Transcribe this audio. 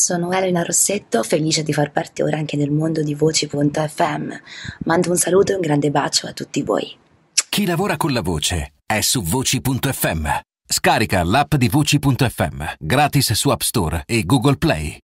Sono Elena Rossetto, felice di far parte ora anche del mondo di voci.fm. Mando un saluto e un grande bacio a tutti voi. Chi lavora con la voce è su voci.fm. Scarica l'app di voci.fm, gratis su App Store e Google Play.